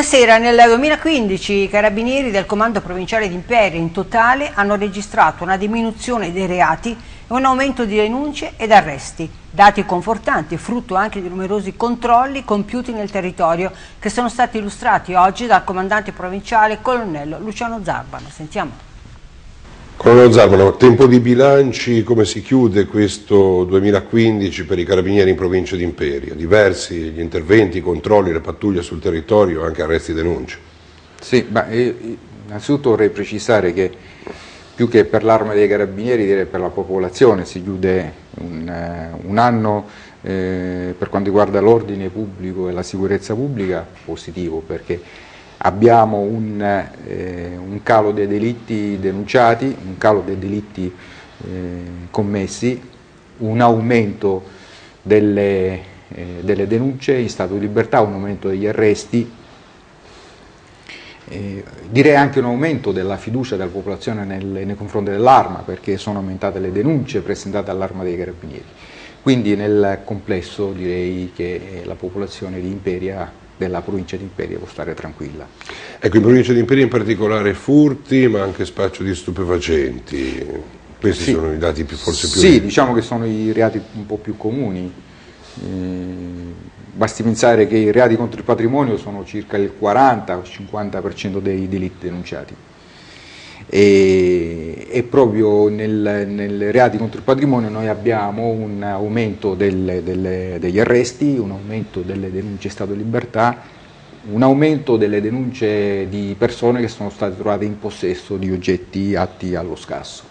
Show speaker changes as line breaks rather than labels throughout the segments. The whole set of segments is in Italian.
Buonasera, nel 2015 i carabinieri del Comando Provinciale d'Imperia in totale hanno registrato una diminuzione dei reati e un aumento di denunce ed arresti, dati confortanti, e frutto anche di numerosi controlli compiuti nel territorio che sono stati illustrati oggi dal comandante provinciale colonnello Luciano Zarbano. Sentiamo.
Con lo Zarbano, tempo di bilanci, come si chiude questo 2015 per i carabinieri in provincia di Imperia? Diversi gli interventi, i controlli, le pattuglie sul territorio, anche
arresti e denunce. Sì, ma eh, innanzitutto vorrei precisare che più che per l'arma dei carabinieri, direi per la popolazione, si chiude un, eh, un anno eh, per quanto riguarda l'ordine pubblico e la sicurezza pubblica positivo perché abbiamo un, eh, un, calo dei delitti denunciati, un calo dei delitti eh, commessi, un aumento delle, eh, delle, denunce in stato di libertà, un aumento degli arresti, eh, direi anche un aumento della fiducia della popolazione nel, nei confronti dell'arma perché sono aumentate le denunce presentate all'arma dei carabinieri. Quindi nel complesso direi che eh, la popolazione di Imperia della provincia di Imperia può stare tranquilla.
Ecco, in provincia di
Imperia in particolare furti, ma anche spaccio di stupefacenti.
Questi sì. sono i dati più, forse più... Sì, diciamo
che sono i reati un po' più comuni. Eh, basti pensare che i reati contro il patrimonio sono circa il 40-50% dei delitti denunciati e, e proprio nel, nel, reati contro il patrimonio noi abbiamo un aumento del, del, degli arresti, un aumento delle denunce di Stato di libertà, un aumento delle denunce di persone che sono state trovate in possesso di oggetti atti allo scasso.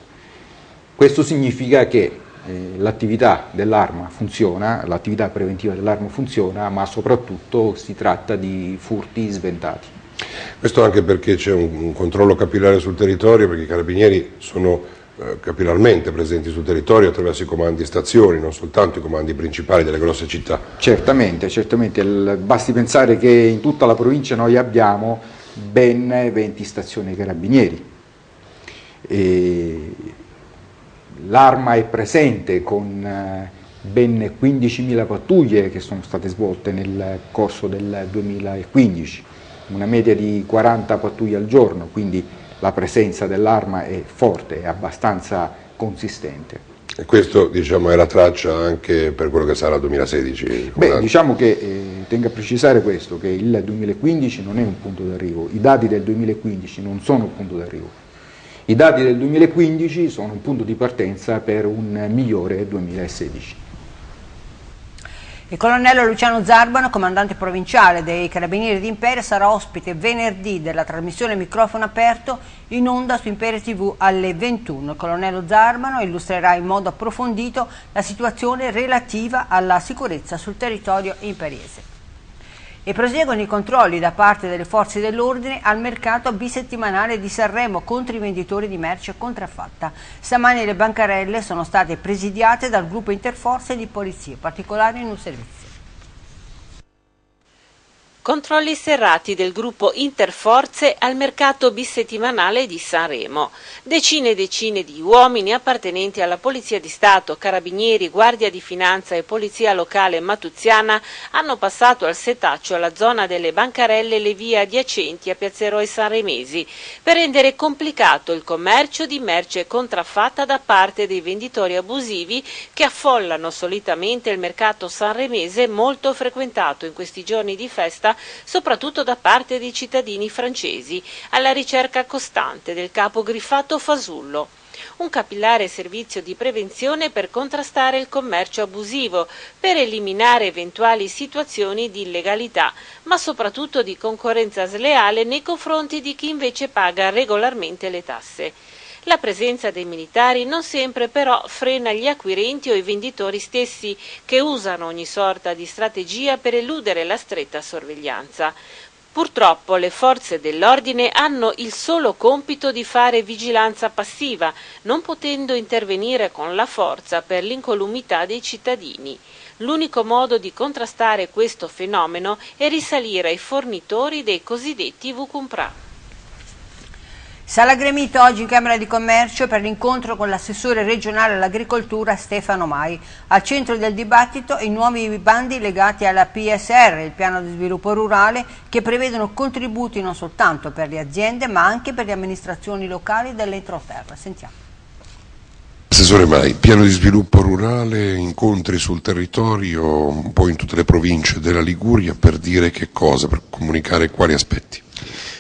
Questo significa che eh, l'attività dell'arma funziona, l'attività preventiva dell'arma funziona, ma soprattutto si tratta di furti sventati.
Questo anche perché c'è un, un controllo capillare sul territorio, perché i carabinieri sono eh, capillarmente presenti sul territorio attraverso i comandi stazioni, non soltanto i comandi
principali delle grosse città. Certamente, certamente. Il, basti pensare che in tutta la provincia noi abbiamo ben 20 stazioni carabinieri. l'arma è presente con eh, ben 15.000 pattuglie che sono state svolte nel corso del 2015 una media di 40 pattuglie al giorno, quindi la presenza dell'arma è forte, è abbastanza consistente.
E questo diciamo, è la traccia anche per quello che sarà il 2016? Beh,
diciamo che eh, tengo a precisare questo, che il 2015 non è un punto d'arrivo, i dati del 2015 non sono un punto d'arrivo. I dati del 2015 sono un punto di partenza per un migliore 2016.
Il colonnello Luciano Zarbano, comandante provinciale dei Carabinieri di Imperia, sarà ospite venerdì della trasmissione Microfono Aperto in onda su Imperia TV alle 21. Il colonnello Zarbano illustrerà in modo approfondito la situazione relativa alla sicurezza sul territorio imperiese e proseguono i controlli da parte delle forze dell'ordine al mercato bisettimanale di Sanremo contro i venditori di merce contraffatta. Stamani le bancarelle sono state presidiate dal gruppo Interforze di polizia, particolare in un servizio.
Controlli serrati del gruppo Interforze al mercato bisettimanale di Sanremo. Decine e decine di uomini appartenenti alla Polizia di Stato, Carabinieri, Guardia di Finanza e Polizia Locale Matuziana hanno passato al setaccio alla zona delle bancarelle e le vie adiacenti a Piazzeroi Sanremesi per rendere complicato il commercio di merce contraffatta da parte dei venditori abusivi che affollano solitamente il mercato sanremese molto frequentato in questi giorni di festa soprattutto da parte dei cittadini francesi, alla ricerca costante del capo griffato Fasullo. Un capillare servizio di prevenzione per contrastare il commercio abusivo, per eliminare eventuali situazioni di illegalità, ma soprattutto di concorrenza sleale nei confronti di chi invece paga regolarmente le tasse. La presenza dei militari non sempre però frena gli acquirenti o i venditori stessi che usano ogni sorta di strategia per eludere la stretta sorveglianza. Purtroppo le forze dell'ordine hanno il solo compito di fare vigilanza passiva, non potendo intervenire con la forza per l'incolumità dei cittadini. L'unico modo di contrastare questo fenomeno è risalire ai fornitori dei cosiddetti v
Sala Gremito oggi in Camera di Commercio per l'incontro con l'assessore regionale all'agricoltura Stefano Mai. Al centro del dibattito i nuovi bandi legati alla PSR, il piano di sviluppo rurale, che prevedono contributi non soltanto per le aziende ma anche per le amministrazioni locali dell'entroterra. Sentiamo.
Assessore Mai, piano di sviluppo rurale, incontri sul territorio, un po' in tutte le province della Liguria per dire che cosa, per comunicare quali aspetti.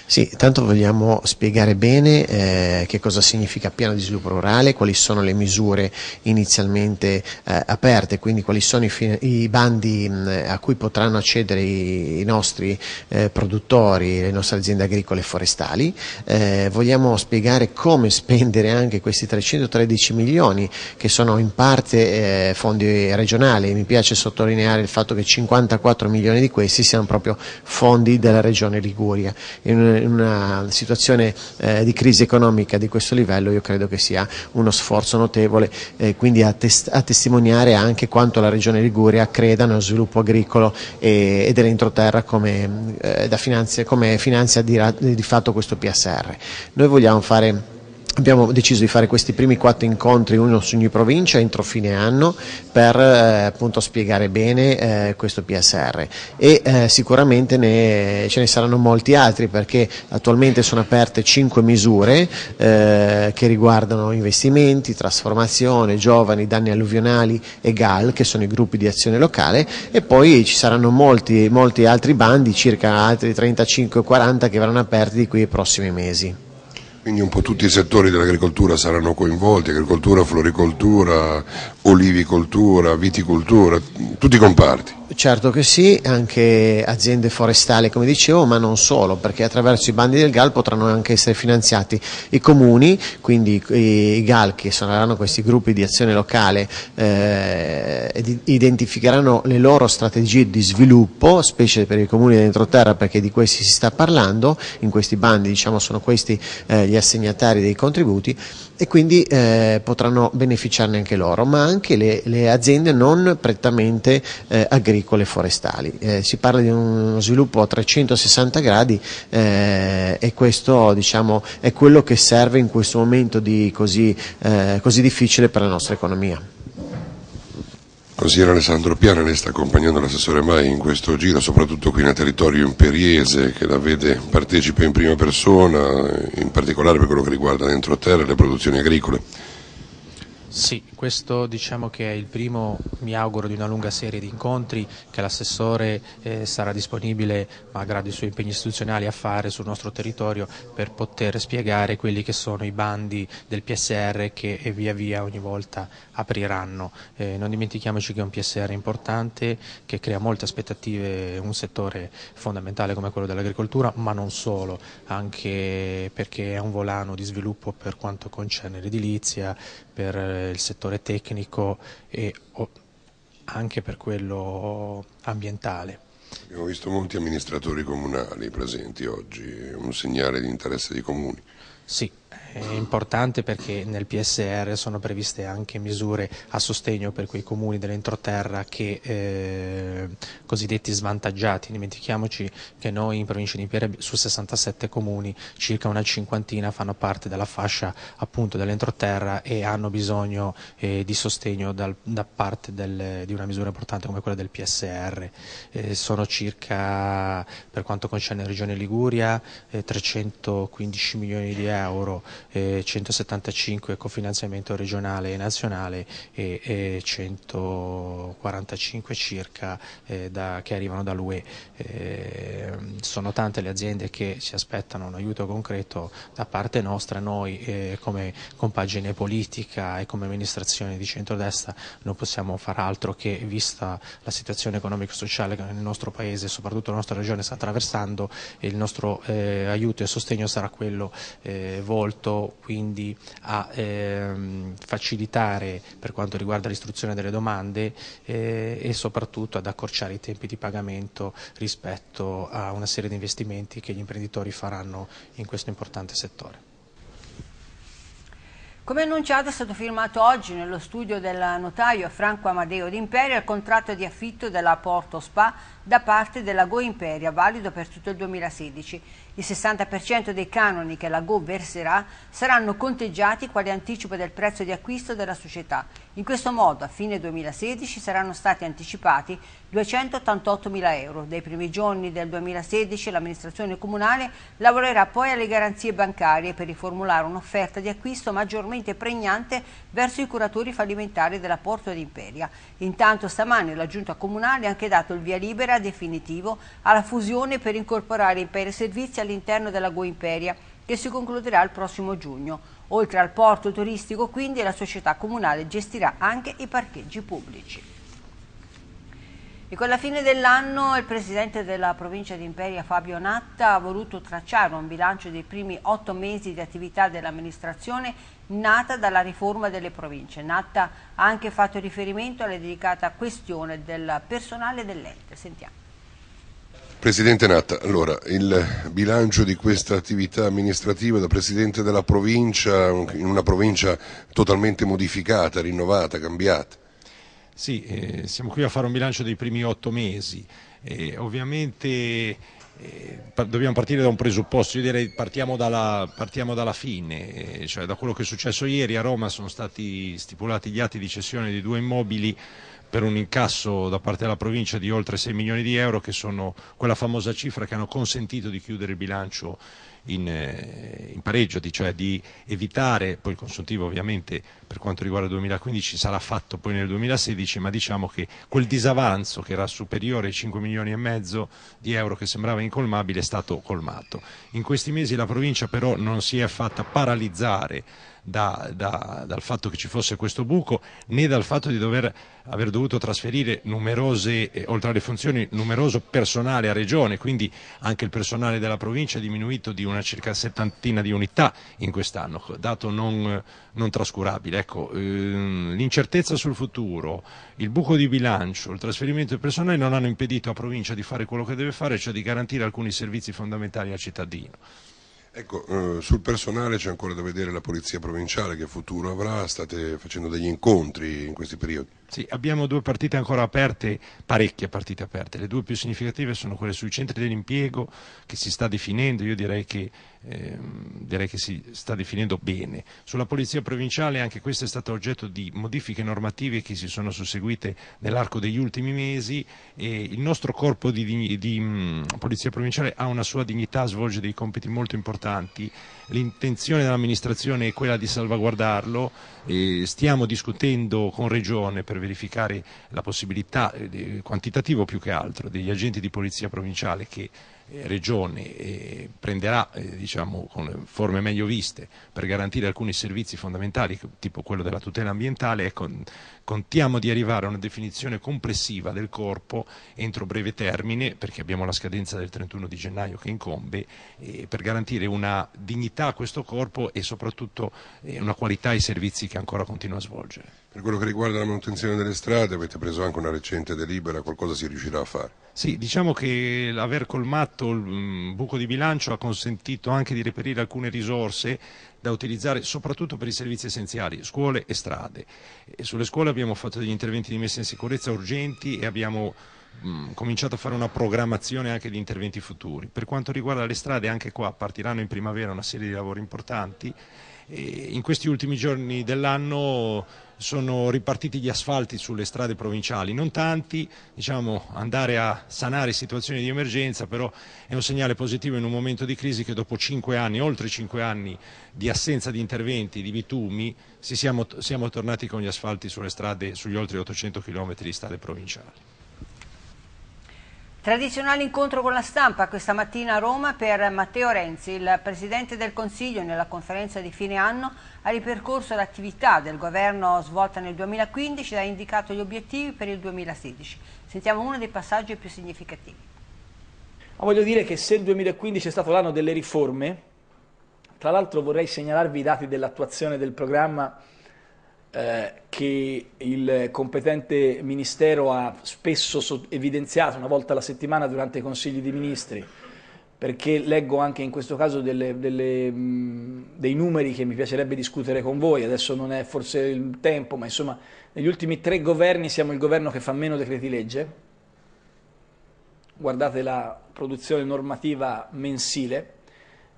Sì, tanto vogliamo spiegare bene eh, che cosa significa piano di sviluppo rurale, quali sono le misure inizialmente eh, aperte, quindi quali sono i, i bandi mh, mm, a cui potranno accedere i, i nostri eh, produttori, le nostre aziende agricole e forestali. Eh, vogliamo spiegare come spendere anche questi 313 milioni che sono in parte eh, fondi regionali. Mi piace sottolineare il fatto che 54 milioni di questi siano proprio fondi della regione Liguria. In, in una situazione eh, di crisi economica di questo livello io credo che sia uno sforzo notevole eh, quindi a, tes a, testimoniare anche quanto la regione Liguria creda nello sviluppo agricolo e, e dell'entroterra come, eh, finanzia, come finanzia di, di fatto questo PSR. Noi vogliamo fare Abbiamo deciso di fare questi primi quattro incontri, uno su ogni provincia, entro fine anno, per eh, appunto spiegare bene eh, questo PSR e eh, sicuramente ne, ce ne saranno molti altri perché attualmente sono aperte cinque misure eh, che riguardano investimenti, trasformazione, giovani, danni alluvionali e GAL, che sono i gruppi di azione locale e poi ci saranno molti, molti altri bandi, circa altri 35-40 che verranno aperti di qui ai prossimi mesi.
Quindi un po' tutti i settori dell'agricoltura saranno coinvolti, agricoltura, floricoltura, olivicoltura, viticoltura, tutti i comparti.
Certo che sì, anche aziende forestali come dicevo, ma non solo, perché attraverso i bandi del GAL potranno anche essere finanziati i comuni, quindi i GAL che saranno questi gruppi di azione locale, eh, identificheranno le loro strategie di sviluppo, specie per i comuni dell'entroterra perché di questi si sta parlando, in questi bandi diciamo, sono questi eh, gli assegnatari dei contributi e quindi eh, potranno beneficiarne anche loro, ma anche le, le aziende non prettamente eh, agricole e forestali. Eh, si parla di uno sviluppo a 360 gradi eh, e questo diciamo, è quello che serve in questo momento di così, eh, così difficile per la nostra economia.
Consigliere Alessandro Piana, lei sta accompagnando l'assessore Mai in questo giro, soprattutto qui nel territorio imperiese che la vede partecipe in prima persona, in particolare per quello che riguarda l'entroterra e le produzioni agricole.
Sì, questo diciamo che è il primo, mi auguro, di una lunga serie di incontri che l'assessore eh, sarà disponibile, malgrado i suoi impegni istituzionali, a fare sul nostro territorio per poter spiegare quelli che sono i bandi del PSR che eh, via via ogni volta apriranno. Eh, non dimentichiamoci che è un PSR importante, che crea molte aspettative, un settore fondamentale come quello dell'agricoltura, ma non solo, anche perché è un volano di sviluppo per quanto concerne l'edilizia, per eh, il settore tecnico e anche per quello ambientale.
Abbiamo visto molti amministratori comunali presenti oggi, un segnale di interesse dei comuni.
Sì, è importante perché nel PSR sono previste anche misure a sostegno per quei comuni dell'entroterra che eh, cosiddetti svantaggiati. Dimentichiamoci che noi in provincia di Imperia su 67 comuni circa una cinquantina fanno parte della fascia dell'entroterra e hanno bisogno eh, di sostegno dal, da parte del, di una misura importante come quella del PSR. Eh, sono circa, per quanto concerne la Regione Liguria, 315 eh, milioni di euro euro, eh, 175 cofinanziamento regionale e nazionale e, e 145 circa eh, da, che arrivano dall'UE. Eh, sono tante le aziende che si aspettano un aiuto concreto da parte nostra, noi eh, come compagine politica e come amministrazione di centrodestra non possiamo far altro che, vista la situazione economico-sociale che nel nostro Paese soprattutto la nostra regione sta attraversando, il nostro eh, aiuto e sostegno sarà quello eh, eh, volto quindi a ehm, facilitare per quanto riguarda l'istruzione delle domande eh, e soprattutto ad accorciare i tempi di pagamento rispetto a una serie di investimenti che gli imprenditori faranno in questo importante settore.
Come annunciato è stato firmato oggi nello studio del notaio Franco Amadeo d'Imperia il contratto di affitto della Porto Spa da parte della Go Imperia, valido per tutto il 2016. Il 60% dei canoni che la Go verserà saranno conteggiati quale anticipo del prezzo di acquisto della società. In questo modo, a fine 2016, saranno stati anticipati 288.000 euro. Dai primi giorni del 2016 l'amministrazione comunale lavorerà poi alle garanzie bancarie per riformulare un'offerta di acquisto maggiormente pregnante verso i curatori fallimentari della Porto d'Imperia. Intanto stamane la giunta comunale ha anche dato il via libera era definitivo alla fusione per incorporare Imperia Servizi all'interno della Go Imperia che si concluderà il prossimo giugno. Oltre al porto turistico quindi la società comunale gestirà anche i parcheggi pubblici. E con la fine dell'anno il presidente della provincia di Imperia Fabio Natta ha voluto tracciare un bilancio dei primi otto mesi di attività dell'amministrazione nata dalla riforma delle province. Natta ha anche fatto riferimento alla dedicata questione del personale dell'ente. Sentiamo.
Presidente Natta, allora, il bilancio di questa attività amministrativa da Presidente della provincia, in una provincia totalmente modificata, rinnovata, cambiata.
Sì, eh, siamo qui a fare un bilancio dei primi otto mesi. Eh, ovviamente eh, dobbiamo partire da un presupposto, io direi partiamo dalla, partiamo dalla fine, eh, cioè da quello che è successo ieri a Roma sono stati stipulati gli atti di cessione di due immobili per un incasso da parte della provincia di oltre 6 milioni di euro che sono quella famosa cifra che hanno consentito di chiudere il bilancio in, eh, in pareggio, cioè di evitare, poi il consuntivo ovviamente per quanto riguarda il 2015 sarà fatto poi nel 2016, ma diciamo che quel disavanzo che era superiore ai 5 milioni e mezzo di euro che sembrava incolmabile è stato colmato. In questi mesi la provincia però non si è fatta paralizzare da, da, dal fatto che ci fosse questo buco né dal fatto di dover aver dovuto trasferire numerose, eh, oltre alle funzioni, numeroso personale a regione, quindi anche il personale della provincia è diminuito di una circa settantina di unità in quest'anno, dato non, non trascurabile. Ecco, ehm, l'incertezza sul futuro, il buco di bilancio, il trasferimento del personale non hanno impedito a provincia di fare quello che deve fare, cioè di garantire alcuni servizi fondamentali al
cittadino. Ecco, eh, sul personale c'è ancora da vedere la Polizia Provinciale che futuro avrà, state facendo degli incontri in questi periodi.
Sì, abbiamo due partite ancora aperte, parecchie partite aperte. Le due più significative sono quelle sui centri dell'impiego che si sta definendo, io direi che, ehm, direi che, si sta definendo bene. Sulla polizia provinciale anche questo è stato oggetto di modifiche normative che si sono susseguite nell'arco degli ultimi mesi e il nostro corpo di, di, di mm, mh, polizia provinciale ha una sua dignità, svolge dei compiti molto importanti. L'intenzione dell'amministrazione è quella di salvaguardarlo, stiamo discutendo con Regione per per verificare la possibilità eh, quantitativo più che altro degli agenti di polizia provinciale che eh, Regione eh, prenderà eh, diciamo, con forme meglio viste per garantire alcuni servizi fondamentali tipo quello della tutela ambientale, ecco, contiamo di arrivare a una definizione complessiva del corpo entro breve termine perché abbiamo la scadenza del 31 di gennaio che incombe per garantire una dignità a questo corpo e soprattutto una qualità ai servizi che ancora continua a svolgere.
Per quello che riguarda la manutenzione delle strade avete preso anche una recente delibera, qualcosa si riuscirà a fare?
Sì, diciamo che aver colmato il mm, buco di bilancio ha consentito anche di reperire alcune risorse da utilizzare soprattutto per i servizi essenziali, scuole e strade. E sulle scuole abbiamo fatto degli interventi di messa in sicurezza urgenti e abbiamo mm, cominciato a fare una programmazione anche di interventi futuri. Per quanto riguarda le strade, anche qua partiranno in primavera una serie di lavori importanti in questi ultimi giorni dell'anno sono ripartiti gli asfalti sulle strade provinciali, non tanti, diciamo andare a sanare situazioni di emergenza, però è un segnale positivo in un momento di crisi che dopo cinque anni, oltre cinque anni di assenza di interventi, di bitumi, siamo, siamo tornati con gli asfalti sulle strade, sugli oltre 800 km di strade provinciali.
Tradizionale incontro con la stampa questa mattina a Roma per Matteo Renzi. Il Presidente del Consiglio nella conferenza di fine anno ha ripercorso l'attività del governo svolta nel 2015 e ha indicato gli obiettivi per il 2016. Sentiamo uno dei passaggi più significativi.
Ma voglio dire che se il 2015 è stato l'anno delle riforme, tra l'altro vorrei segnalarvi i dati dell'attuazione del programma eh, che il competente ministero ha spesso evidenziato una volta alla settimana durante i consigli dei ministri, perché leggo anche in questo caso delle, delle, mm, dei numeri che mi piacerebbe discutere con voi, adesso non è forse il tempo, ma insomma negli ultimi tre governi siamo il governo che fa meno decreti legge, guardate la produzione normativa mensile,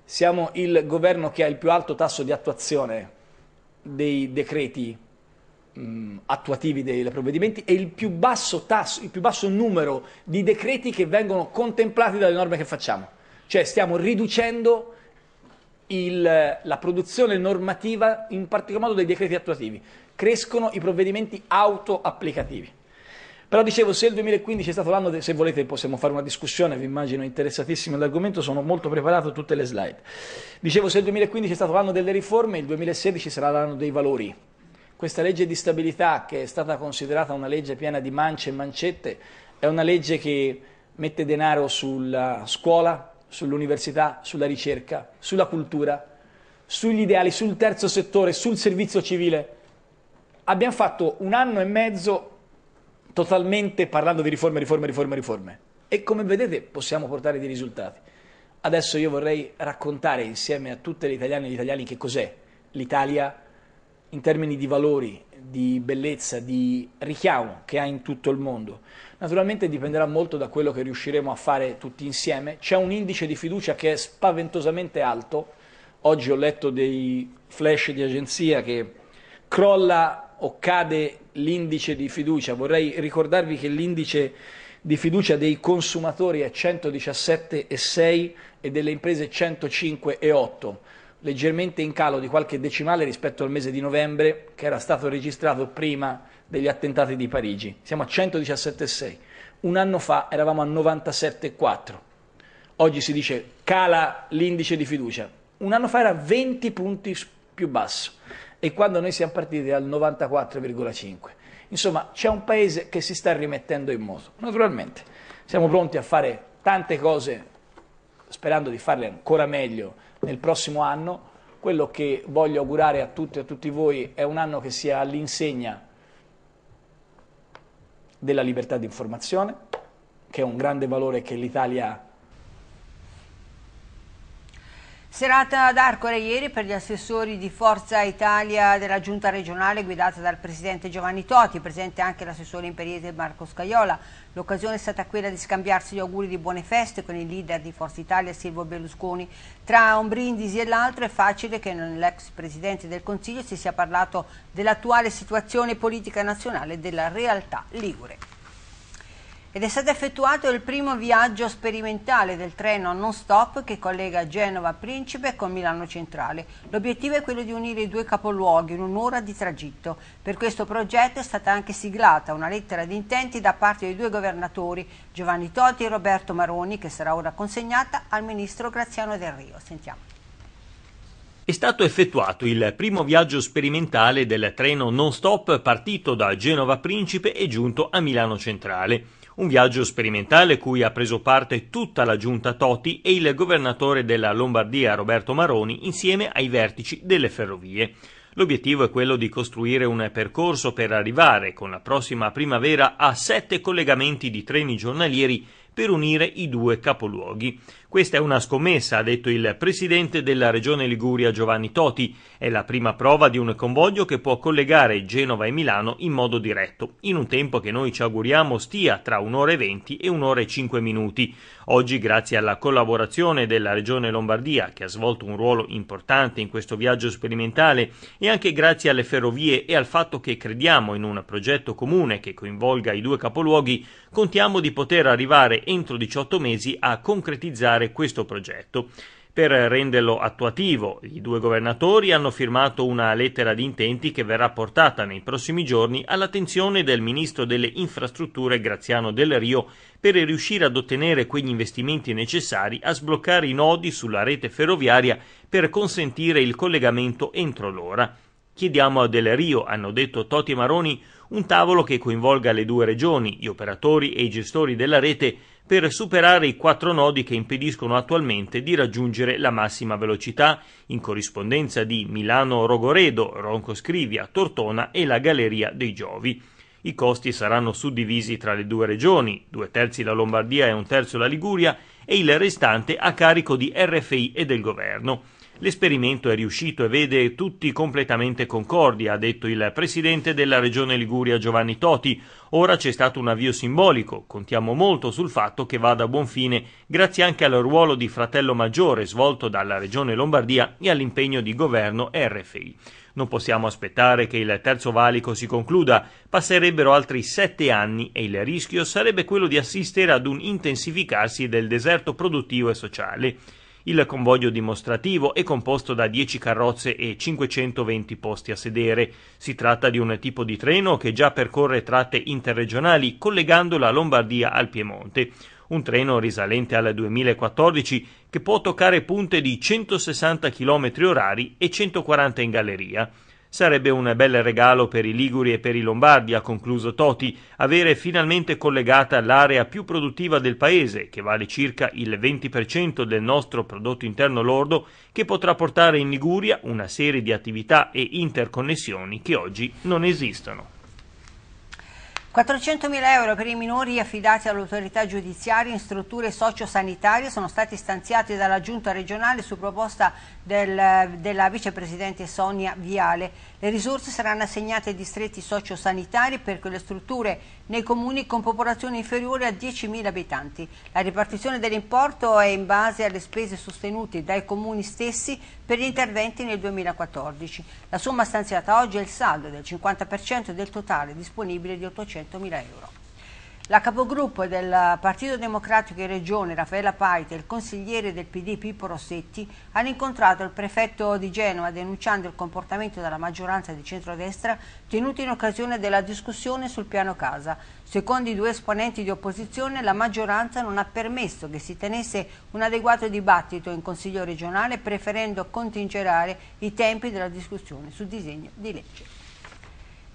siamo il governo che ha il più alto tasso di attuazione dei decreti mh, mm, attuativi dei provvedimenti e il più basso tasso, il più basso numero di decreti che vengono contemplati dalle norme che facciamo. Cioè stiamo riducendo il, la produzione normativa, in particolar modo dei decreti attuativi. Crescono i provvedimenti auto-applicativi. Però dicevo, se il 2015 è stato l'anno, se volete possiamo fare una discussione, vi immagino interessatissimi all'argomento, sono molto preparato tutte le slide. Dicevo, se il 2015 è stato l'anno delle riforme, il 2016 sarà l'anno dei valori, questa legge di stabilità, che è stata considerata una legge piena di mance e mancette, è una legge che mette denaro sulla scuola, sull'università, sulla ricerca, sulla cultura, sugli ideali, sul terzo settore, sul servizio civile. Abbiamo fatto un anno e mezzo totalmente parlando di riforme, riforme, riforme, riforme. E come vedete possiamo portare dei risultati. Adesso io vorrei raccontare insieme a tutte le italiane e gli italiani che cos'è l'Italia in termini di valori, di bellezza, di richiamo che ha in tutto il mondo. Naturalmente dipenderà molto da quello che riusciremo a fare tutti insieme. C'è un indice di fiducia che è spaventosamente alto. Oggi ho letto dei flash di agenzia che crolla o cade l'indice di fiducia. Vorrei ricordarvi che l'indice di fiducia dei consumatori è 117,6 e delle imprese 105,8 leggermente in calo di qualche decimale rispetto al mese di novembre che era stato registrato prima degli attentati di Parigi. Siamo a 117,6. Un anno fa eravamo a 97,4. Oggi si dice cala l'indice di fiducia. Un anno fa era 20 punti più basso e quando noi siamo partiti al 94,5. Insomma, c'è un paese che si sta rimettendo in moto. Naturalmente, siamo pronti a fare tante cose sperando di farle ancora meglio nel prossimo anno. Quello che voglio augurare a tutti e a tutti voi è un anno che sia all'insegna della libertà di informazione, che è un grande valore che l'Italia ha
Serata ad d'Arcore ieri per gli assessori di Forza Italia della giunta regionale guidata dal presidente Giovanni Toti, presente anche l'assessore in Marco Scaiola. L'occasione è stata quella di scambiarsi gli auguri di buone feste con il leader di Forza Italia Silvio Berlusconi. Tra un brindisi e l'altro è facile che nell'ex presidente del Consiglio si sia parlato dell'attuale situazione politica nazionale e della realtà ligure ed è stato effettuato il primo viaggio sperimentale del treno non stop che collega Genova Principe con Milano Centrale. L'obiettivo è quello di unire i due capoluoghi in un'ora di tragitto. Per questo progetto è stata anche siglata una lettera di intenti da parte dei due governatori Giovanni Toti e Roberto Maroni che sarà ora consegnata al ministro Graziano Del Rio. Sentiamo.
È stato effettuato il primo viaggio sperimentale del treno non stop partito da Genova Principe e giunto a Milano Centrale. Un viaggio sperimentale cui ha preso parte tutta la giunta Toti e il governatore della Lombardia Roberto Maroni insieme ai vertici delle ferrovie. L'obiettivo è quello di costruire un percorso per arrivare con la prossima primavera a sette collegamenti di treni giornalieri per unire i due capoluoghi. Questa è una scommessa, ha detto il presidente della regione Liguria Giovanni Toti. È la prima prova di un convoglio che può collegare Genova e Milano in modo diretto, in un tempo che noi ci auguriamo stia tra un'ora e venti e un'ora e cinque minuti. Oggi, grazie alla collaborazione della regione Lombardia, che ha svolto un ruolo importante in questo viaggio sperimentale, e anche grazie alle ferrovie e al fatto che crediamo in un progetto comune che coinvolga i due capoluoghi, contiamo di poter arrivare entro 18 mesi a concretizzare realizzare questo progetto. Per renderlo attuativo, i due governatori hanno firmato una lettera di intenti che verrà portata nei prossimi giorni all'attenzione del ministro delle Infrastrutture Graziano Del Rio per riuscire ad ottenere quegli investimenti necessari a sbloccare i nodi sulla rete ferroviaria per consentire il collegamento entro l'ora. Chiediamo a Del Rio, hanno detto Toti e Maroni, un tavolo che coinvolga le due regioni, gli operatori e i gestori della rete per superare i quattro nodi che impediscono attualmente di raggiungere la massima velocità, in corrispondenza di Milano Rogoredo, Ronco Scrivia, Tortona e la Galleria dei Giovi. I costi saranno suddivisi tra le due regioni, due terzi la Lombardia e un terzo la Liguria, e il restante a carico di RFI e del governo. L'esperimento è riuscito e vede tutti completamente concordi, ha detto il presidente della regione Liguria Giovanni Toti. Ora c'è stato un avvio simbolico, contiamo molto sul fatto che vada a buon fine grazie anche al ruolo di fratello maggiore svolto dalla regione Lombardia e all'impegno di governo RFI. Non possiamo aspettare che il terzo valico si concluda, passerebbero altri sette anni e il rischio sarebbe quello di assistere ad un intensificarsi del deserto produttivo e sociale. Il convoglio dimostrativo è composto da 10 carrozze e 520 posti a sedere. Si tratta di un tipo di treno che già percorre tratte interregionali collegando la Lombardia al Piemonte. Un treno risalente al 2014 che può toccare punte di 160 km orari e 140 in galleria. Sarebbe un bel regalo per i Liguri e per i Lombardi, ha concluso Toti, avere finalmente collegata l'area più produttiva del paese, che vale circa il 20% del nostro prodotto interno lordo, che potrà portare in Liguria una serie di attività e interconnessioni che oggi non esistono.
400.000 euro per i minori affidati all'autorità giudiziaria in strutture sociosanitarie sono stati stanziati dalla Giunta regionale su proposta del, della vicepresidente Sonia Viale. Le risorse saranno assegnate ai distretti sociosanitari per quelle strutture nei comuni con popolazione inferiore a 10.000 abitanti. La ripartizione dell'importo è in base alle spese sostenute dai comuni stessi per gli interventi nel 2014. La somma stanziata oggi è il saldo del 50% del totale disponibile di 800 mila euro. La capogruppo del Partito Democratico in Regione, Raffaella Paita, e il consigliere del PD Pippo Rossetti hanno incontrato il prefetto di Genova denunciando il comportamento della maggioranza di centrodestra tenuto in occasione della discussione sul piano casa. Secondo i due esponenti di opposizione, la maggioranza non ha permesso che si tenesse un adeguato dibattito in Consiglio regionale, preferendo contingerare i tempi della discussione sul disegno di legge.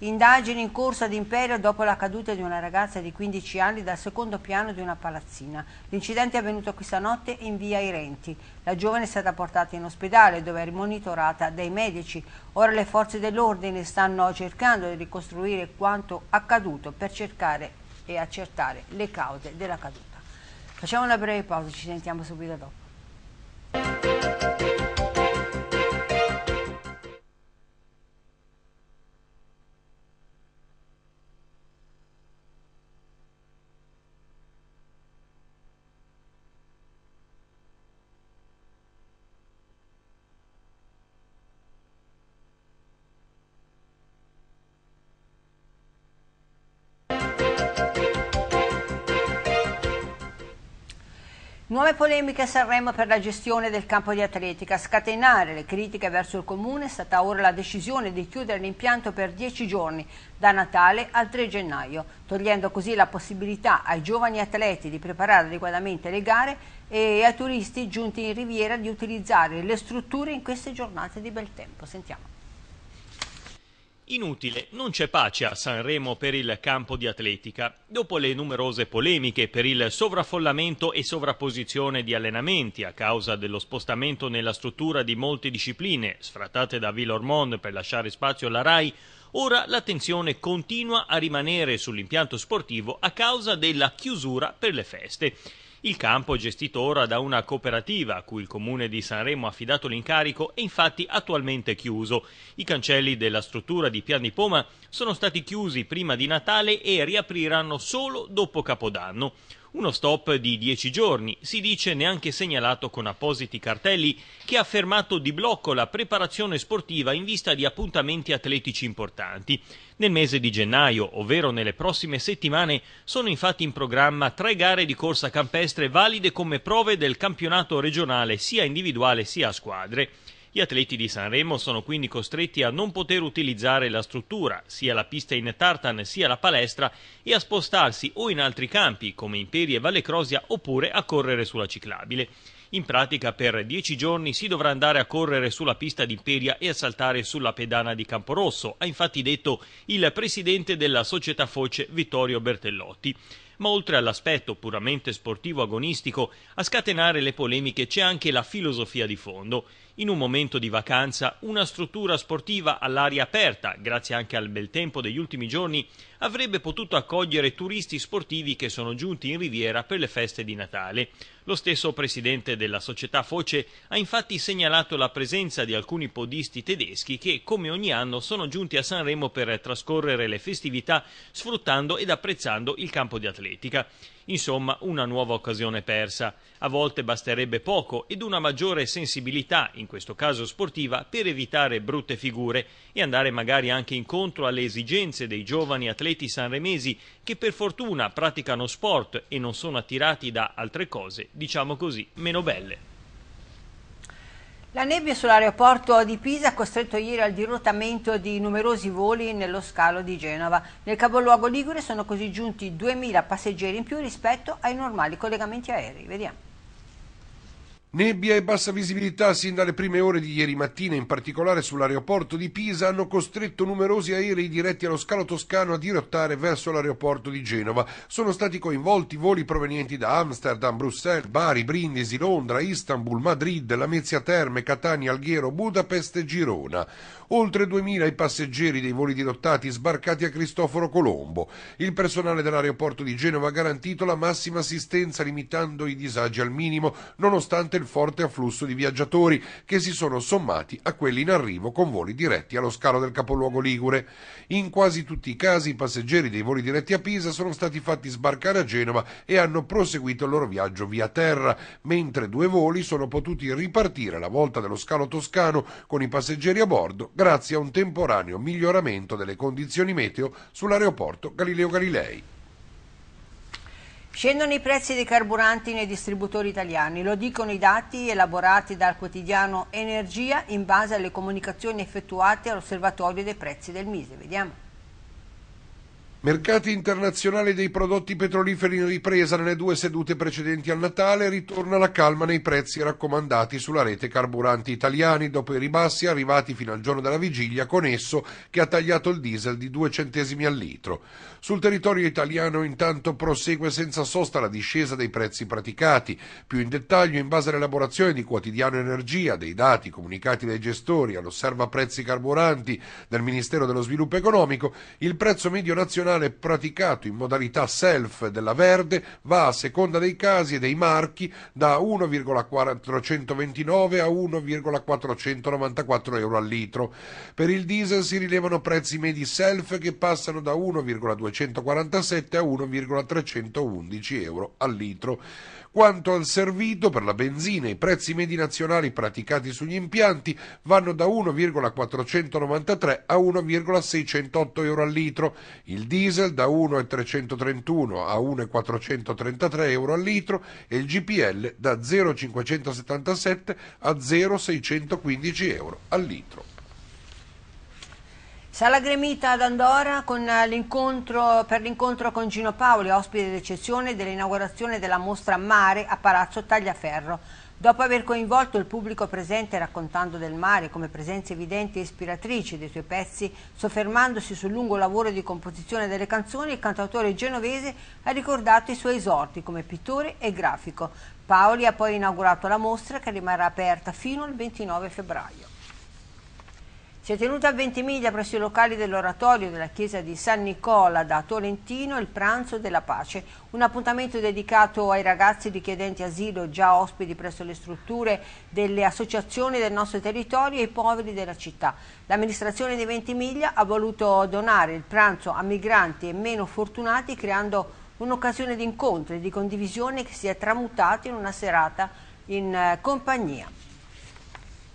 Indagini in corso ad Imperio dopo la caduta di una ragazza di 15 anni dal secondo piano di una palazzina. L'incidente è avvenuto questa notte in via Irenti. La giovane è stata portata in ospedale dove è monitorata dai medici. Ora le forze dell'ordine stanno cercando di ricostruire quanto accaduto per cercare e accertare le cause della caduta. Facciamo una breve pausa, ci sentiamo subito dopo. Nuove polemiche a Sanremo per la gestione del campo di atletica. Scatenare le critiche verso il comune è stata ora la decisione di chiudere l'impianto per dieci giorni, da Natale al 3 gennaio, togliendo così la possibilità ai giovani atleti di preparare adeguatamente le gare e ai turisti giunti in riviera di utilizzare le strutture in queste giornate di bel tempo. Sentiamo.
Inutile, non c'è pace a Sanremo per il campo di atletica. Dopo le numerose polemiche per il sovraffollamento e sovrapposizione di allenamenti a causa dello spostamento nella struttura di molte discipline, sfrattate da Villormond per lasciare spazio alla RAI, ora l'attenzione continua a rimanere sull'impianto sportivo a causa della chiusura per le feste. Il campo gestito ora da una cooperativa a cui il comune di Sanremo ha affidato l'incarico è infatti attualmente chiuso. I cancelli della struttura di Pian di Poma sono stati chiusi prima di Natale e riapriranno solo dopo Capodanno. Uno stop di 10 giorni, si dice neanche segnalato con appositi cartelli, che ha fermato di blocco la preparazione sportiva in vista di appuntamenti atletici importanti. Nel mese di gennaio, ovvero nelle prossime settimane, sono infatti in programma tre gare di corsa campestre valide come prove del campionato regionale sia individuale sia a squadre. Gli atleti di Sanremo sono quindi costretti a non poter utilizzare la struttura, sia la pista in tartan sia la palestra, e a spostarsi o in altri campi, come Imperi e Valle Crosia, oppure a correre sulla ciclabile. In pratica per dieci giorni si dovrà andare a correre sulla pista d'Imperia e a saltare sulla pedana di Camporosso, ha infatti detto il presidente della società Foce Vittorio Bertellotti. Ma oltre all'aspetto puramente sportivo agonistico, a scatenare le polemiche c'è anche la filosofia di fondo in un momento di vacanza una struttura sportiva all'aria aperta, grazie anche al bel tempo degli ultimi giorni, avrebbe potuto accogliere turisti sportivi che sono giunti in Riviera per le feste di Natale. Lo stesso presidente della società Foce ha infatti segnalato la presenza di alcuni podisti tedeschi che, come ogni anno, sono giunti a Sanremo per trascorrere le festività sfruttando ed apprezzando il campo di atletica. Insomma, una nuova occasione persa. A volte basterebbe poco ed una maggiore sensibilità, in questo caso sportiva, per evitare brutte figure e andare magari anche incontro alle esigenze dei giovani atleti atleti sanremesi che per fortuna praticano sport e non sono attirati da altre cose, diciamo così, meno belle.
La nebbia sull'aeroporto di Pisa ha costretto ieri al dirottamento di numerosi voli nello scalo di Genova. Nel capoluogo Ligure sono così giunti 2.000 passeggeri in più rispetto ai normali collegamenti aerei. Vediamo.
Nebbia e bassa visibilità sin dalle prime ore di ieri mattina, in particolare sull'aeroporto di Pisa, hanno costretto numerosi aerei diretti allo scalo toscano a dirottare verso l'aeroporto di Genova. Sono stati coinvolti voli provenienti da Amsterdam, Bruxelles, Bari, Brindisi, Londra, Istanbul, Madrid, Lamezia Terme, Catania, Alghero, Budapest e Girona. Oltre 2.000 i passeggeri dei voli dirottati sbarcati a Cristoforo Colombo. Il personale dell'aeroporto di Genova ha garantito la massima assistenza limitando i disagi al minimo, nonostante il il forte afflusso di viaggiatori che si sono sommati a quelli in arrivo con voli diretti allo scalo del capoluogo Ligure. In quasi tutti i casi i passeggeri dei voli diretti a Pisa sono stati fatti sbarcare a Genova e hanno proseguito il loro viaggio via terra, mentre due voli sono potuti ripartire la volta dello scalo toscano con i passeggeri a bordo grazie a un temporaneo miglioramento delle condizioni meteo sull'aeroporto Galileo Galilei.
Scendono i prezzi dei carburanti nei distributori italiani, lo dicono i dati elaborati dal quotidiano Energia in base alle comunicazioni effettuate all'osservatorio dei prezzi del Mise. Vediamo.
Mercati internazionali dei prodotti petroliferi in ripresa nelle due sedute precedenti al Natale, ritorna la calma nei prezzi raccomandati sulla rete carburanti italiani dopo i ribassi arrivati fino al giorno della vigilia con esso che ha tagliato il diesel di 2 centesimi al litro. Sul territorio italiano intanto prosegue senza sosta la discesa dei prezzi praticati. Più in dettaglio in base all'elaborazione di Quotidiano Energia, dei dati comunicati dai gestori all'osserva prezzi carburanti del Ministero dello Sviluppo Economico, il prezzo medio nazionale medicinale praticato in modalità self della Verde va a seconda dei casi e dei marchi da 1,429 a 1,494 euro al litro. Per il diesel si rilevano prezzi medi self che passano da 1,247 a 1,311 euro al litro. Quanto al servito per la benzina, i prezzi medi nazionali praticati sugli impianti vanno da 1,493 a 1,608 euro al litro, il diesel da 1,331 a 1,433 euro al litro e il GPL da 0,577 a 0,615 euro al litro.
Sala Gremita ad Andorra eh, per l'incontro con Gino Paoli, ospite d'eccezione dell'inaugurazione della mostra Mare a Palazzo Tagliaferro. Dopo aver coinvolto il pubblico presente raccontando del mare come presenza evidente e ispiratrice dei suoi pezzi, soffermandosi sul lungo lavoro di composizione delle canzoni, il cantautore genovese ha ricordato i suoi esordi come pittore e grafico. Paoli ha poi inaugurato la mostra che rimarrà aperta fino al 29 febbraio. Si è tenuto a Ventimiglia presso i locali dell'oratorio della chiesa di San Nicola da Tolentino il pranzo della pace, un appuntamento dedicato ai ragazzi richiedenti asilo già ospiti presso le strutture delle associazioni del nostro territorio e ai poveri della città. L'amministrazione di Ventimiglia ha voluto donare il pranzo a migranti e meno fortunati creando un'occasione di incontro e di condivisione che si è tramutata in una serata in eh, compagnia.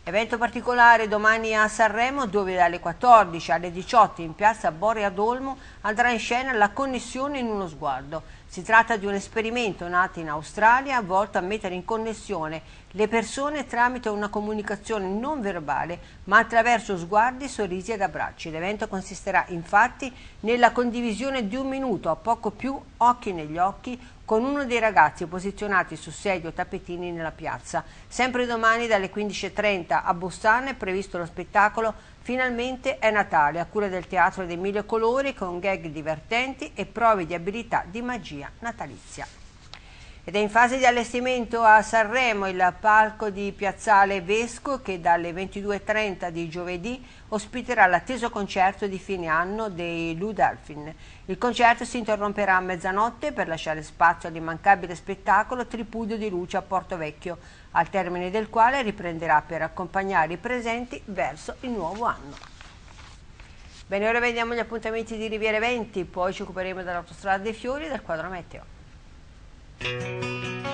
Evento particolare domani a Sanremo dove dalle 14 alle 18 in piazza Borea Dolmo andrà in scena la connessione in uno sguardo. Si tratta di un esperimento nato in Australia volto a mettere in connessione le persone tramite una comunicazione non verbale ma attraverso sguardi, sorrisi ed abbracci. L'evento consisterà infatti nella condivisione di un minuto a poco più occhi negli occhi con uno dei ragazzi posizionati su sedie o tappetini nella piazza. Sempre domani dalle 15.30 a Bossana è previsto lo spettacolo Finalmente è Natale, a cura del Teatro dei Mille Colori, con gag divertenti e prove di abilità di magia natalizia ed è in fase di allestimento a Sanremo il palco di Piazzale Vesco che dalle 22.30 di giovedì ospiterà l'atteso concerto di fine anno dei Ludolfin. Il concerto si interromperà a mezzanotte per lasciare spazio all'immancabile spettacolo Tripudio di Luce a Porto Vecchio, al termine del quale riprenderà per accompagnare i presenti verso il nuovo anno. Bene, ora vediamo gli appuntamenti di Riviere 20, poi ci occuperemo dell'autostrada dei fiori e del quadro meteo. Música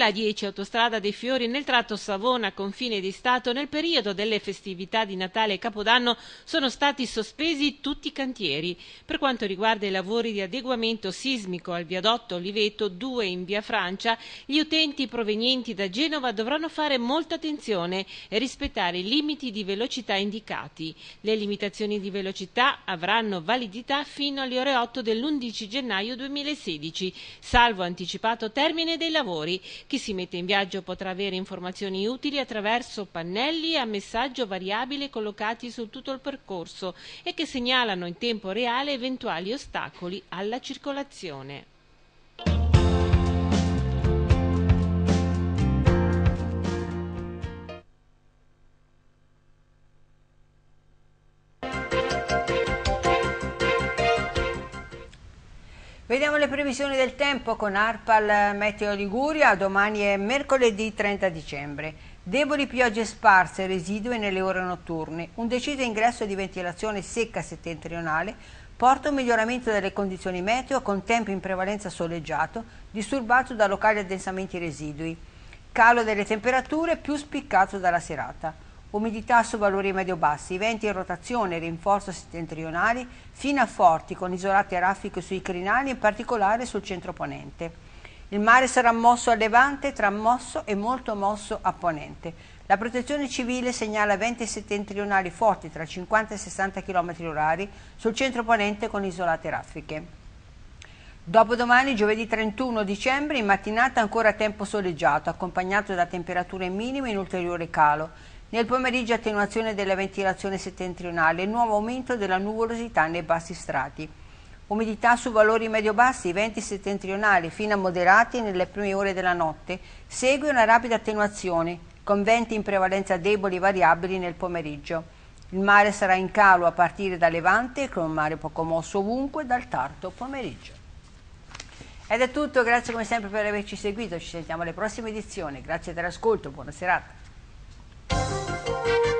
sulla 10 Autostrada dei Fiori nel tratto Savona confine di Stato nel periodo delle festività di Natale e Capodanno sono stati sospesi tutti i cantieri. Per quanto riguarda i lavori di adeguamento sismico al viadotto Oliveto 2 in via Francia, gli utenti provenienti da Genova dovranno fare molta attenzione e rispettare i limiti di velocità indicati. Le limitazioni di velocità avranno validità fino alle ore 8 dell'11 gennaio 2016, salvo anticipato termine dei lavori. Chi si mette in viaggio potrà avere informazioni utili attraverso pannelli a messaggio variabile collocati su tutto il percorso e che segnalano in tempo reale eventuali ostacoli alla circolazione.
Vediamo le previsioni del tempo con ARPAL Meteo Liguria, domani è mercoledì 30 dicembre. Deboli piogge sparse residue nelle ore notturne, un deciso ingresso di ventilazione secca settentrionale porta un miglioramento delle condizioni meteo con tempo in prevalenza soleggiato, disturbato da locali addensamenti residui. Calo delle temperature più spiccato dalla serata umidità su valori medio-bassi, venti in rotazione, e rinforzo settentrionali, fino a forti con isolate raffiche sui crinali, in particolare sul centro-ponente. Il mare sarà mosso a levante, tramosso e molto mosso a ponente. La protezione civile segnala venti settentrionali forti tra 50 e 60 km orari sul centro-ponente con isolate raffiche. Dopodomani, giovedì 31 dicembre, in mattinata ancora tempo soleggiato, accompagnato da temperature minime in ulteriore calo. Nel pomeriggio attenuazione della ventilazione settentrionale e nuovo aumento della nuvolosità nei bassi strati. Umidità su valori medio-bassi, venti settentrionali fino a moderati nelle prime ore della notte. Segue una rapida attenuazione, con venti in prevalenza deboli e variabili nel pomeriggio. Il mare sarà in calo a partire da Levante, con un mare poco mosso ovunque dal tardo pomeriggio. Ed è tutto, grazie come sempre per averci seguito, ci sentiamo alle prossime edizioni, grazie dell'ascolto, buona serata. Kun immoo bifa irraa kan jirudha.